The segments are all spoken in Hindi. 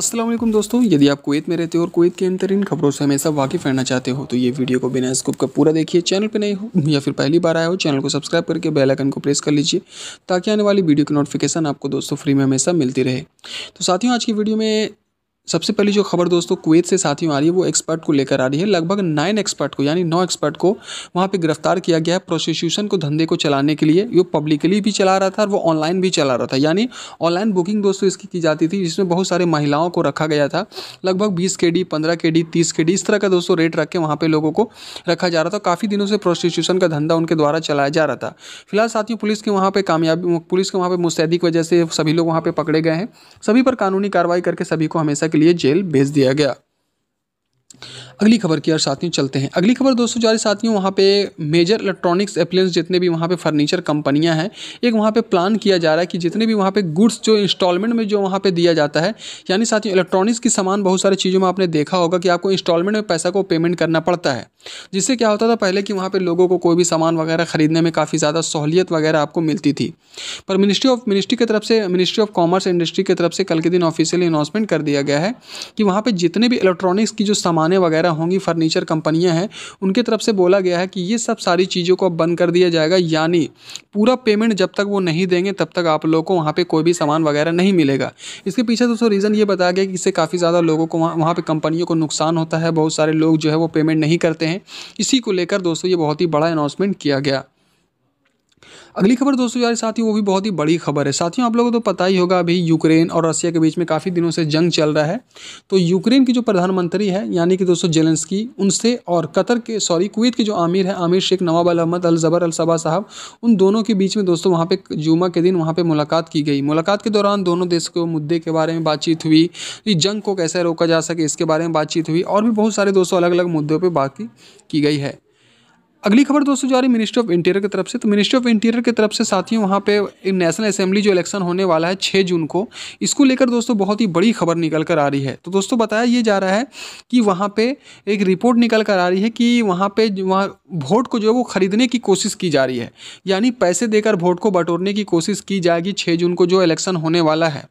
असलम दोस्तों यदि आप कुवैत में रहते हो और कुवैत के अंतरीन खबरों से हमेशा वाकिफ रहना चाहते हो तो ये वीडियो को बिना स्कूप का पूरा देखिए चैनल पर नए हो या फिर पहली बार आए हो चैनल को सब्सक्राइब करके बेल आइकन को प्रेस कर लीजिए ताकि आने वाली वीडियो की नोटिफिकेशन आपको दोस्तों फ्री में हमेशा मिलती रहे तो साथियों आज की वीडियो में सबसे पहली जो खबर दोस्तों कुवैत से साथियों आ रही है वो एक्सपर्ट को लेकर आ रही है लगभग नाइन एक्सपर्ट को यानी नौ एक्सपर्ट को वहाँ पे गिरफ्तार किया गया है प्रोसिक्यूशन को धंधे को चलाने के लिए वो पब्लिकली भी चला रहा था और वो ऑनलाइन भी चला रहा था यानी ऑनलाइन बुकिंग दोस्तों इसकी की जाती थी जिसमें बहुत सारे महिलाओं को रखा गया था लगभग बीस के डी पंद्रह के डी तीस के डी इस तरह का दोस्तों रेट रख के वहाँ पर लोगों को रखा जा रहा था काफ़ी दिनों से प्रोसिक्यूशन का धंधा उनके द्वारा चलाया जा रहा था फिलहाल साथियों पुलिस के वहाँ पर कामयाबी पुलिस के वहाँ पर मुस्तैदी की वजह से सभी लोग वहाँ पर पकड़े गए हैं सभी पर कानूनी कार्रवाई करके सभी को हमेशा के लिए जेल भेज दिया गया अगली खबर की और साथियों चलते हैं अगली खबर दोस्तों जारी साथियों वहाँ पे मेजर इलेक्ट्रॉनिक्स एप्लियंस जितने भी वहाँ पे फर्नीचर कंपनियाँ हैं एक वहाँ पे प्लान किया जा रहा है कि जितने भी वहाँ पे गुड्स जो इंस्टॉलमेंट में जो वहाँ पे दिया जाता है यानी साथियों इलेक्ट्रॉनिक्स की सामान बहुत सारी चीज़ों में आपने देखा होगा कि आपको इंस्टॉलमेंट में पैसा को पेमेंट करना पड़ता है जिससे क्या होता था पहले कि वहाँ पर लोगों को कोई भी सामान वगैरह खरीदने में काफ़ी ज़्यादा सहूलियत वगैरह आपको मिलती थी पर मिनिस्ट्री ऑफ मिनिस्ट्री की तरफ से मिनिस्ट्री ऑफ कॉमर्स इंडस्ट्री की तरफ से कल के दिन ऑफिशियली अनाउंसमेंट कर दिया गया है कि वहाँ पर जितने भी इलेक्ट्रॉनिक्स की जो सामान वगैरह वगैरह होंगी फर्नीचर कंपनियाँ हैं उनकी तरफ से बोला गया है कि ये सब सारी चीज़ों को अब बंद कर दिया जाएगा यानी पूरा पेमेंट जब तक वो नहीं देंगे तब तक आप लोग को वहाँ पर कोई भी सामान वगैरह नहीं मिलेगा इसके पीछे दोस्तों रीज़न ये बताया गया कि इससे काफ़ी ज़्यादा लोगों को वहाँ वहाँ पर कंपनियों को नुकसान होता है बहुत सारे लोग जो है वो पेमेंट नहीं करते हैं इसी को लेकर दोस्तों ये बहुत ही बड़ा अनाउंसमेंट किया गया अगली खबर दोस्तों यार साथियों वो भी बहुत ही बड़ी खबर है साथियों आप लोगों को तो पता ही होगा अभी यूक्रेन और रसिया के बीच में काफ़ी दिनों से जंग चल रहा है तो यूक्रेन की जो प्रधानमंत्री है यानी कि दोस्तों जेलेंस्की उनसे और कतर के सॉरी कुवैत के जो आमिर है आमिर शेख नवाब अल अहमद अल जबर अल सबा साहब उन दोनों के बीच में दोस्तों वहाँ पर जुमा के दिन वहाँ पर मुलाकात की गई मुलाकात के दौरान दोनों देश के मुद्दे के बारे में बातचीत हुई कि जंग को कैसे रोका जा सके इसके बारे में बातचीत हुई और भी बहुत सारे दोस्तों अलग अलग मुद्दों पर बात की गई है अगली खबर दोस्तों जा रही मिनिस्ट्री ऑफ इंटीरियर की तरफ से तो मिनिस्ट्री ऑफ इंटीरियर की तरफ से साथियों वहाँ पे नेशनल असेंबली जो इलेक्शन होने वाला है छः जून को इसको लेकर दोस्तों बहुत ही बड़ी खबर निकल कर आ रही है तो दोस्तों बताया ये जा रहा है कि वहाँ पे एक रिपोर्ट निकल कर आ रही है कि वहाँ पर वहाँ वोट को जो है वो खरीदने की कोशिश की जा रही है यानी पैसे देकर वोट को बटोरने की कोशिश की जाएगी छः जून को जो इलेक्शन होने वाला है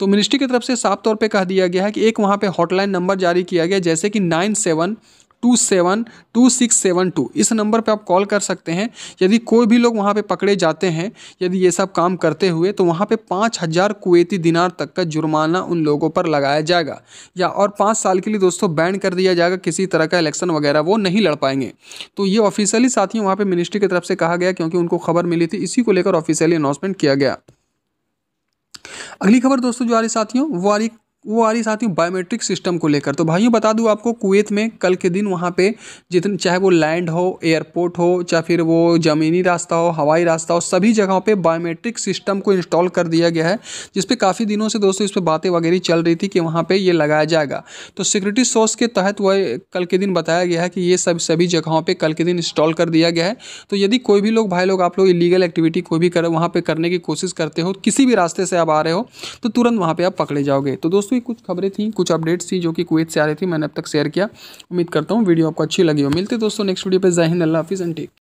तो मिनिस्ट्री की तरफ से साफ तौर पर कह दिया गया है कि एक वहाँ पर हॉटलाइन नंबर जारी किया गया जैसे कि nine seven two seven two six seven two इस नंबर पे आप कॉल कर सकते हैं यदि कोई भी लोग वहाँ पे पकड़े जाते हैं यदि ये सब काम करते हुए तो वहाँ पे पाँच हज़ार कुवैती दिनार तक का जुर्माना उन लोगों पर लगाया जाएगा या और पाँच साल के लिए दोस्तों बैन कर दिया जाएगा किसी तरह का इलेक्शन वगैरह वो नहीं लड़ पाएंगे तो ये ऑफिशियली साथियों वहाँ पे मिनिस्ट्री की तरफ से कहा गया क्योंकि उनको खबर मिली थी इसी को लेकर ऑफिशियली अनाउंसमेंट किया गया अगली खबर दोस्तों जो आ रही साथियों वो आ रही वो आ रही साथियों बायोमेट्रिक सिस्टम को लेकर तो भाइयों बता दूँ आपको कुवैत में कल के दिन वहाँ पे जितने चाहे वो लैंड हो एयरपोर्ट हो चाहे फिर वो ज़मीनी रास्ता हो हवाई रास्ता हो सभी जगहों पे बायोमेट्रिक सिस्टम को इंस्टॉल कर दिया गया है जिसपे काफ़ी दिनों से दोस्तों इस पर बातें वगैरह चल रही थी कि वहाँ पर ये लगाया जाएगा तो सिक्योरिटी सोर्स के तहत वह कल के दिन बताया गया है कि ये सब सभी जगहों पर कल के दिन इंस्टॉल कर दिया गया है तो यदि कोई भी लोग भाई लोग आप लोग इलीगल एक्टिविटी कोई भी कर वहाँ पर करने की कोशिश करते हो किसी भी रास्ते से आप आ रहे हो तो तुरंत वहाँ पर आप पकड़े जाओगे तो दोस्तों दोस्तों ये कुछ खबरें थी कुछ अपडेट्स थी जो कि कुवैत से आ रही थी मैंने अब तक शेयर किया उम्मीद करता हूँ वीडियो आपको अच्छी लगी हो मिलते दोस्तों नेक्स्ट वीडियो पर जय अल्लाह हाफिज़ एंड टेक